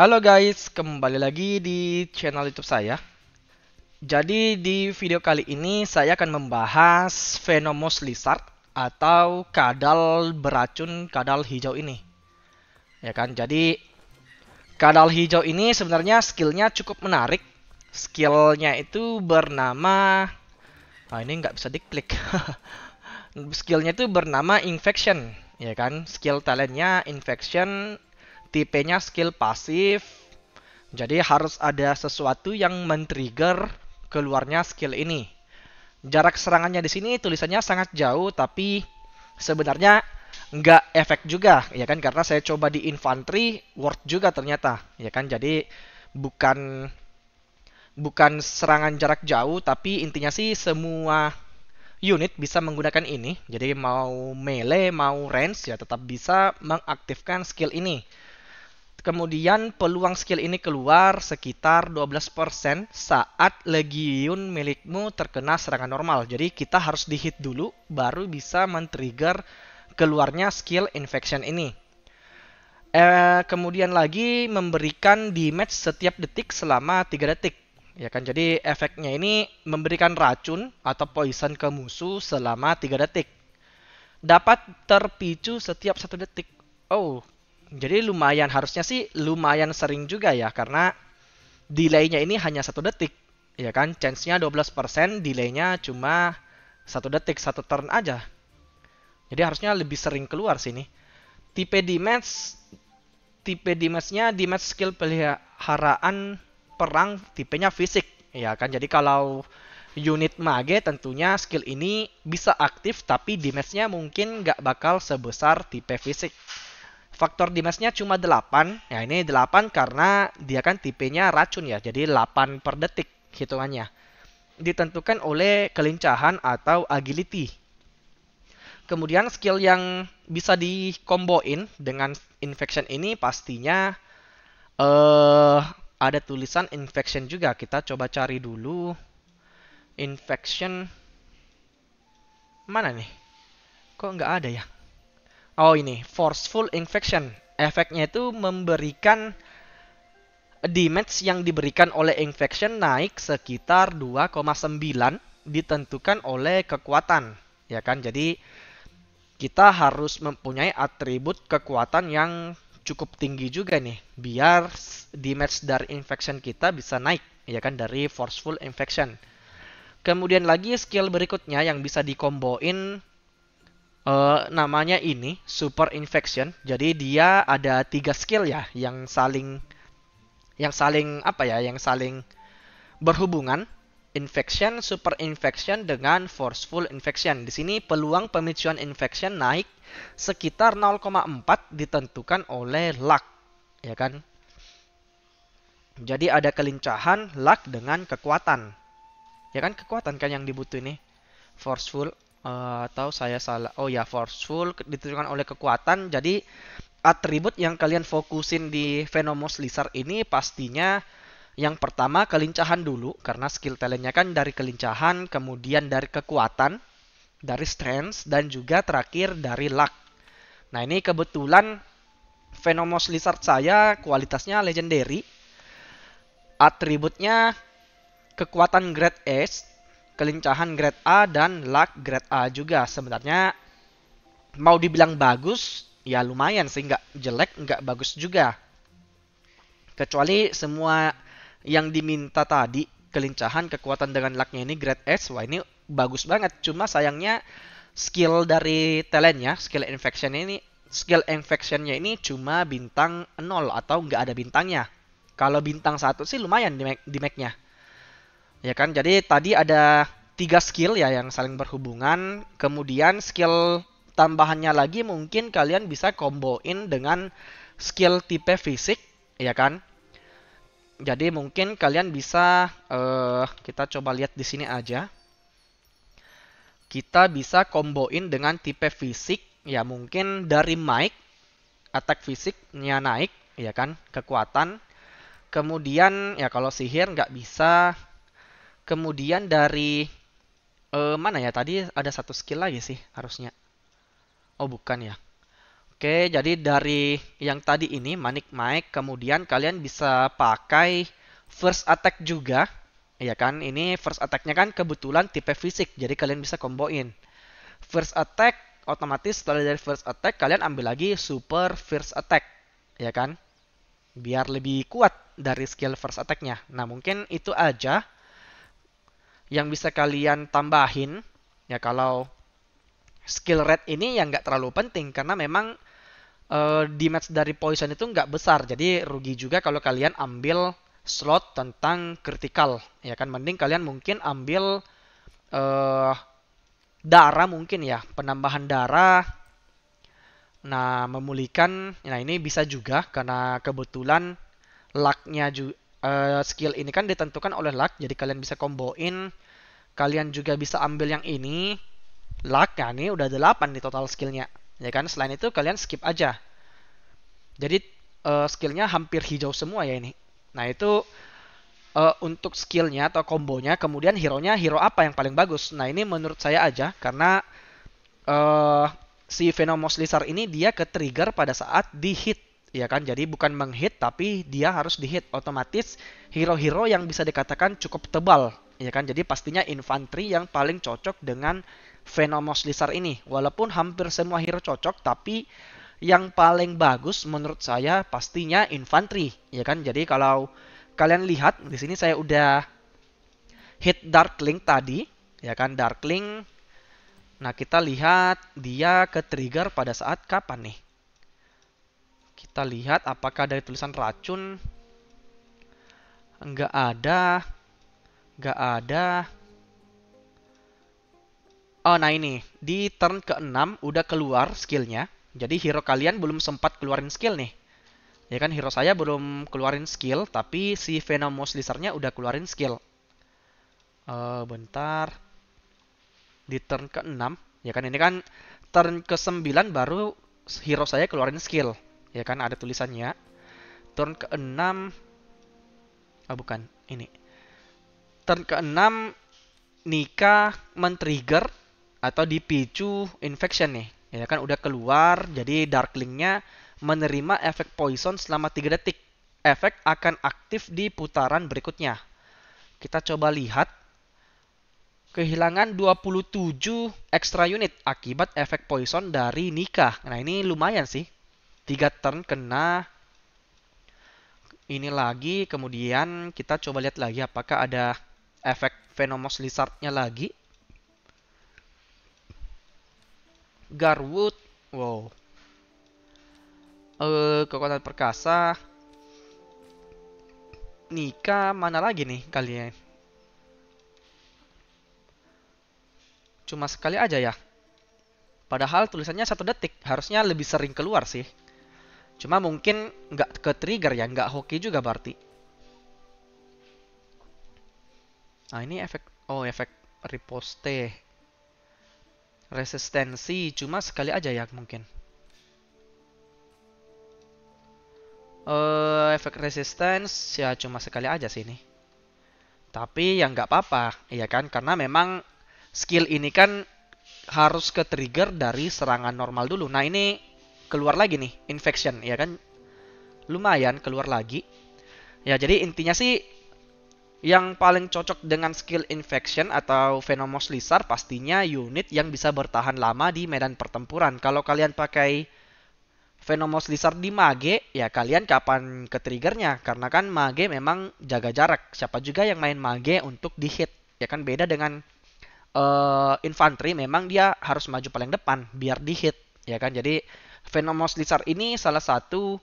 Halo guys, kembali lagi di channel YouTube saya. Jadi di video kali ini saya akan membahas Venomous Lizard atau kadal beracun kadal hijau ini. Ya kan, jadi kadal hijau ini sebenarnya skillnya cukup menarik. Skillnya itu bernama... Nah ini nggak bisa diklik. skillnya itu bernama Infection, ya kan. Skill talentnya Infection tipenya skill pasif. Jadi harus ada sesuatu yang men-trigger keluarnya skill ini. Jarak serangannya di sini tulisannya sangat jauh tapi sebenarnya nggak efek juga ya kan karena saya coba di infanteri worth juga ternyata ya kan jadi bukan bukan serangan jarak jauh tapi intinya sih semua unit bisa menggunakan ini jadi mau melee mau range ya tetap bisa mengaktifkan skill ini Kemudian peluang skill ini keluar sekitar 12% saat Legion milikmu terkena serangan normal. Jadi kita harus dihit dulu baru bisa men-trigger keluarnya skill infection ini. Eh, kemudian lagi memberikan damage setiap detik selama 3 detik. Ya kan? Jadi efeknya ini memberikan racun atau poison ke musuh selama 3 detik. Dapat terpicu setiap 1 detik. Oh, jadi lumayan harusnya sih lumayan sering juga ya karena delaynya ini hanya satu detik ya kan chance-nya 12% delaynya cuma satu detik satu turn aja jadi harusnya lebih sering keluar sini tipe di tipe di matchnya di skill peliharaan perang tipenya fisik ya kan jadi kalau unit mage tentunya skill ini bisa aktif tapi damage-nya mungkin nggak bakal sebesar tipe fisik Faktor dimensinya cuma 8. Ya ini 8 karena dia kan tipenya racun ya. Jadi 8 per detik hitungannya. Ditentukan oleh kelincahan atau agility. Kemudian skill yang bisa dikomboin dengan infection ini pastinya uh, ada tulisan infection juga. Kita coba cari dulu infection mana nih? Kok nggak ada ya? Oh ini forceful infection. Efeknya itu memberikan damage yang diberikan oleh infection naik sekitar 2,9 ditentukan oleh kekuatan, ya kan? Jadi kita harus mempunyai atribut kekuatan yang cukup tinggi juga nih biar damage dari infection kita bisa naik, ya kan dari forceful infection. Kemudian lagi skill berikutnya yang bisa dikomboin Uh, namanya ini super infection. Jadi dia ada tiga skill ya yang saling yang saling apa ya, yang saling berhubungan infection, super infection dengan forceful infection. Di sini peluang pemicuan infection naik sekitar 0,4 ditentukan oleh luck, ya kan? Jadi ada kelincahan luck dengan kekuatan. Ya kan kekuatan kan yang dibutuhin nih Forceful Eh, atau saya salah oh ya forceful ditunjukkan oleh kekuatan jadi atribut yang kalian fokusin di Venomous Lizard ini pastinya yang pertama kelincahan dulu karena skill talentnya kan dari kelincahan kemudian dari kekuatan dari strength dan juga terakhir dari luck nah ini kebetulan Venomous Lizard saya kualitasnya legendary atributnya kekuatan grade S kelincahan grade A dan luck grade A juga. Sebenarnya mau dibilang bagus, ya lumayan sih, nggak jelek, nggak bagus juga. Kecuali semua yang diminta tadi, kelincahan, kekuatan dengan lucknya ini grade S, wah ini bagus banget. Cuma sayangnya skill dari talentnya, skill infection ini, skill infectionnya ini cuma bintang 0 atau nggak ada bintangnya. Kalau bintang satu sih lumayan di, di nya Ya kan? Jadi tadi ada tiga skill ya yang saling berhubungan. Kemudian skill tambahannya lagi mungkin kalian bisa komboin dengan skill tipe fisik, ya kan? Jadi mungkin kalian bisa uh, kita coba lihat di sini aja. Kita bisa komboin dengan tipe fisik, ya mungkin dari Mike attack fisiknya naik, ya kan? Kekuatan. Kemudian ya kalau sihir nggak bisa Kemudian dari uh, mana ya? Tadi ada satu skill lagi sih harusnya. Oh, bukan ya. Oke, jadi dari yang tadi ini manik-maik, kemudian kalian bisa pakai first attack juga. Ya kan? Ini first attacknya kan kebetulan tipe fisik, jadi kalian bisa komboin. First attack otomatis setelah dari first attack kalian ambil lagi super first attack, ya kan? Biar lebih kuat dari skill first attacknya. Nah, mungkin itu aja yang bisa kalian tambahin ya kalau skill rate ini yang nggak terlalu penting karena memang uh, damage dari poison itu nggak besar jadi rugi juga kalau kalian ambil slot tentang critical ya kan mending kalian mungkin ambil uh, darah mungkin ya penambahan darah nah memulihkan nah ini bisa juga karena kebetulan lucknya juga uh, skill ini kan ditentukan oleh luck, jadi kalian bisa komboin. Kalian juga bisa ambil yang ini. Luck kan ini udah 8 di total skillnya. Ya kan? Selain itu kalian skip aja. Jadi uh, skillnya hampir hijau semua ya ini. Nah itu uh, untuk skillnya atau kombonya, kemudian hero-nya hero apa yang paling bagus? Nah ini menurut saya aja karena uh, si Venomous Lizard ini dia ke trigger pada saat di hit ya kan? Jadi bukan menghit tapi dia harus dihit otomatis hero-hero yang bisa dikatakan cukup tebal, ya kan? Jadi pastinya infanteri yang paling cocok dengan Venomous Lizard ini. Walaupun hampir semua hero cocok tapi yang paling bagus menurut saya pastinya infanteri, ya kan? Jadi kalau kalian lihat di sini saya udah hit Darkling tadi, ya kan? Darkling Nah, kita lihat dia ke trigger pada saat kapan nih? Kita lihat apakah dari tulisan racun. Enggak ada. Enggak ada. Oh, nah ini. Di turn ke-6 udah keluar skillnya. Jadi hero kalian belum sempat keluarin skill nih. Ya kan, hero saya belum keluarin skill, tapi si Venomous Lizardnya udah keluarin skill. Uh, bentar. Di turn ke-6. Ya kan, ini kan turn ke-9 baru hero saya keluarin skill ya kan ada tulisannya. Turn ke 6 oh bukan, ini. Turn ke 6 Nika men-trigger atau dipicu infection nih. Ya kan udah keluar, jadi darklingnya menerima efek poison selama 3 detik. Efek akan aktif di putaran berikutnya. Kita coba lihat kehilangan 27 extra unit akibat efek poison dari nikah. Nah, ini lumayan sih. Tiga turn kena ini lagi kemudian kita coba lihat lagi apakah ada efek Venomous Lizardnya lagi Garwood wow uh, kekuatan perkasa Nika mana lagi nih kalian cuma sekali aja ya Padahal tulisannya satu detik, harusnya lebih sering keluar sih. Cuma mungkin nggak ke trigger ya, nggak hoki juga berarti. Nah ini efek, oh efek riposte. Resistensi, cuma sekali aja ya mungkin. Uh, efek resistance ya cuma sekali aja sih ini. Tapi ya nggak apa-apa, ya kan? Karena memang skill ini kan harus ke trigger dari serangan normal dulu. Nah ini keluar lagi nih infection ya kan lumayan keluar lagi ya jadi intinya sih yang paling cocok dengan skill infection atau Venomous Lizard pastinya unit yang bisa bertahan lama di medan pertempuran. Kalau kalian pakai Venomous Lizard di Mage, ya kalian kapan ke triggernya? Karena kan Mage memang jaga jarak. Siapa juga yang main Mage untuk di hit? Ya kan beda dengan uh, infantry memang dia harus maju paling depan biar di hit, ya kan? Jadi Venomous Lizard ini salah satu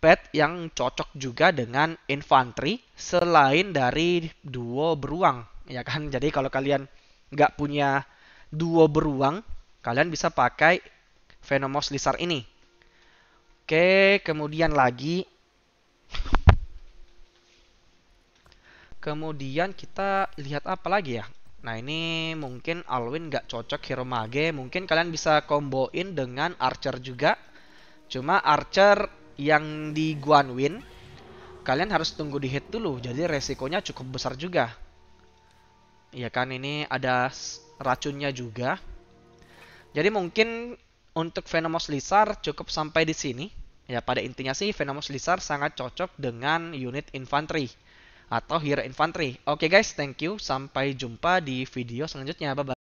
pet yang cocok juga dengan infanteri selain dari duo beruang ya kan jadi kalau kalian nggak punya duo beruang kalian bisa pakai Venomous Lizard ini oke kemudian lagi kemudian kita lihat apa lagi ya Nah ini mungkin Alwin nggak cocok hero mage. Mungkin kalian bisa komboin dengan Archer juga. Cuma Archer yang di Guanwin, kalian harus tunggu di hit dulu. Jadi resikonya cukup besar juga. ya kan ini ada racunnya juga. Jadi mungkin untuk Venomous Lizard cukup sampai di sini. Ya pada intinya sih Venomous Lizard sangat cocok dengan unit infanteri atau Hero Infantry. Oke okay guys, thank you. Sampai jumpa di video selanjutnya. Bye-bye.